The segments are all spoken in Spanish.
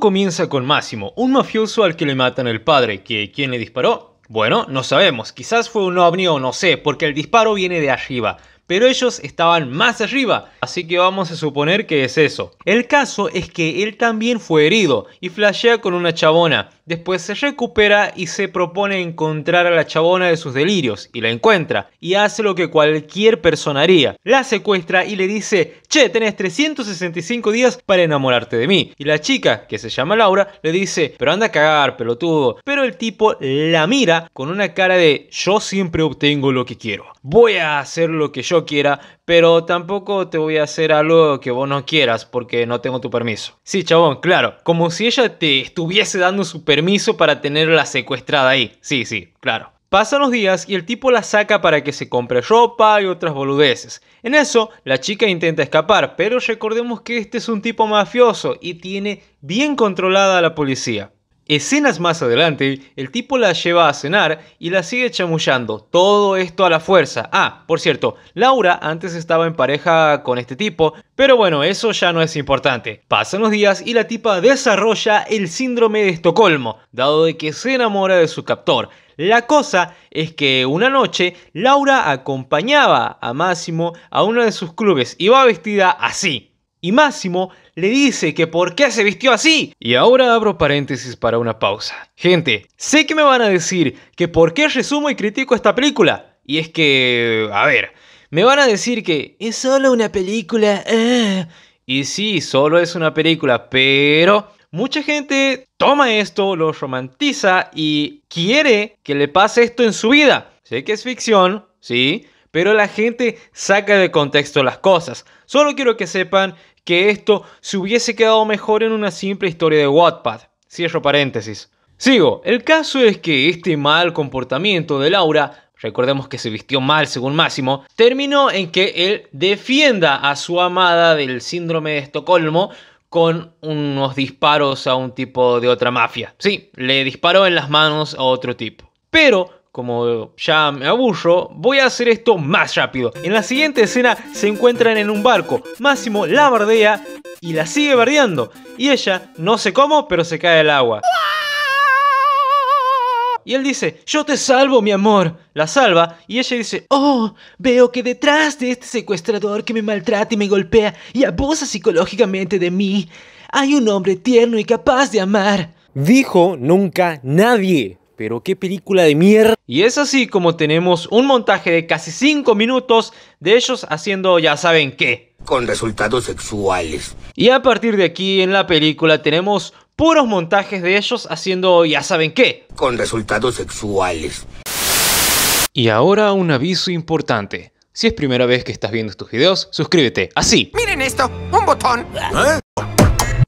comienza con Máximo, un mafioso al que le matan el padre, que ¿quién le disparó? Bueno, no sabemos, quizás fue un ovni o no sé, porque el disparo viene de arriba, pero ellos estaban más arriba, así que vamos a suponer que es eso. El caso es que él también fue herido y flashea con una chabona, Después se recupera y se propone encontrar a la chabona de sus delirios, y la encuentra, y hace lo que cualquier persona haría. La secuestra y le dice, che, tenés 365 días para enamorarte de mí. Y la chica, que se llama Laura, le dice, pero anda a cagar, pelotudo. Pero el tipo la mira con una cara de, yo siempre obtengo lo que quiero. Voy a hacer lo que yo quiera, pero tampoco te voy a hacer algo que vos no quieras porque no tengo tu permiso. Sí, chabón, claro, como si ella te estuviese dando su permiso permiso para tenerla secuestrada ahí. Sí, sí, claro. Pasan los días y el tipo la saca para que se compre ropa y otras boludeces. En eso, la chica intenta escapar, pero recordemos que este es un tipo mafioso y tiene bien controlada a la policía. Escenas más adelante, el tipo la lleva a cenar y la sigue chamullando. Todo esto a la fuerza. Ah, por cierto, Laura antes estaba en pareja con este tipo, pero bueno, eso ya no es importante. Pasan los días y la tipa desarrolla el síndrome de Estocolmo, dado de que se enamora de su captor. La cosa es que una noche Laura acompañaba a Máximo a uno de sus clubes y va vestida así. Y Máximo le dice que por qué se vistió así. Y ahora abro paréntesis para una pausa. Gente, sé que me van a decir que por qué resumo y critico esta película. Y es que, a ver, me van a decir que es solo una película. Ah. Y sí, solo es una película, pero mucha gente toma esto, lo romantiza y quiere que le pase esto en su vida. Sé que es ficción, sí, pero la gente saca de contexto las cosas. Solo quiero que sepan que esto se hubiese quedado mejor en una simple historia de Wattpad. Cierro paréntesis. Sigo, el caso es que este mal comportamiento de Laura recordemos que se vistió mal según Máximo, terminó en que él defienda a su amada del síndrome de Estocolmo con unos disparos a un tipo de otra mafia. Sí, le disparó en las manos a otro tipo. Pero como ya me aburro, voy a hacer esto más rápido. En la siguiente escena se encuentran en un barco. Máximo la bardea y la sigue bardeando. Y ella, no sé cómo, pero se cae al agua. Y él dice, yo te salvo, mi amor. La salva y ella dice, oh, veo que detrás de este secuestrador que me maltrata y me golpea y abusa psicológicamente de mí, hay un hombre tierno y capaz de amar. Dijo nunca nadie pero qué película de mierda. Y es así como tenemos un montaje de casi 5 minutos de ellos haciendo ya saben qué. Con resultados sexuales. Y a partir de aquí en la película tenemos puros montajes de ellos haciendo ya saben qué. Con resultados sexuales. Y ahora un aviso importante. Si es primera vez que estás viendo estos videos, suscríbete. Así. Miren esto, un botón. ¿Eh?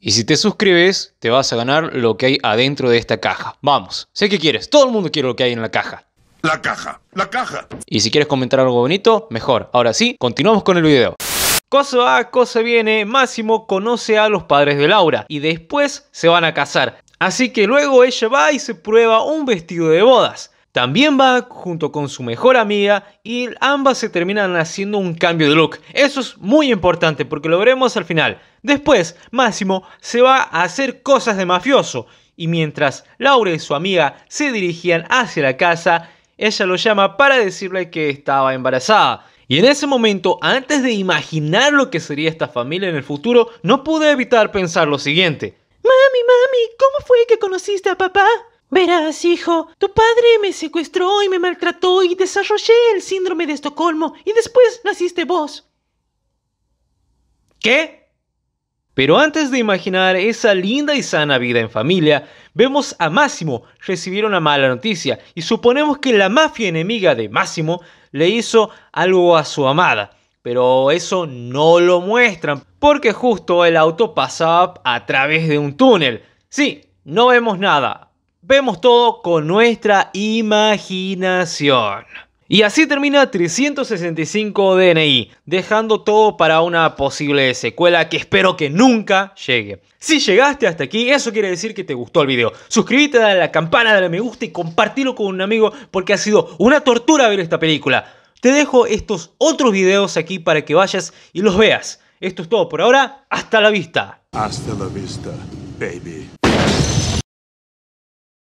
Y si te suscribes, te vas a ganar lo que hay adentro de esta caja. Vamos, sé que quieres, todo el mundo quiere lo que hay en la caja. La caja, la caja. Y si quieres comentar algo bonito, mejor. Ahora sí, continuamos con el video. Cosa va, cosa viene, Máximo conoce a los padres de Laura y después se van a casar. Así que luego ella va y se prueba un vestido de bodas. También va junto con su mejor amiga y ambas se terminan haciendo un cambio de look. Eso es muy importante porque lo veremos al final. Después, Máximo se va a hacer cosas de mafioso y mientras Laura y su amiga se dirigían hacia la casa, ella lo llama para decirle que estaba embarazada. Y en ese momento, antes de imaginar lo que sería esta familia en el futuro, no pude evitar pensar lo siguiente. Mami, mami, ¿cómo fue que conociste a papá? Verás, hijo, tu padre me secuestró y me maltrató y desarrollé el síndrome de Estocolmo y después naciste vos. ¿Qué? Pero antes de imaginar esa linda y sana vida en familia, vemos a Máximo recibir una mala noticia y suponemos que la mafia enemiga de Máximo le hizo algo a su amada. Pero eso no lo muestran porque justo el auto pasa a través de un túnel. Sí, no vemos nada, vemos todo con nuestra imaginación. Y así termina 365 DNI, dejando todo para una posible secuela que espero que nunca llegue. Si llegaste hasta aquí, eso quiere decir que te gustó el video. Suscríbete, dale a la campana, dale me gusta y compartilo con un amigo porque ha sido una tortura ver esta película. Te dejo estos otros videos aquí para que vayas y los veas. Esto es todo por ahora. Hasta la vista. Hasta la vista, baby.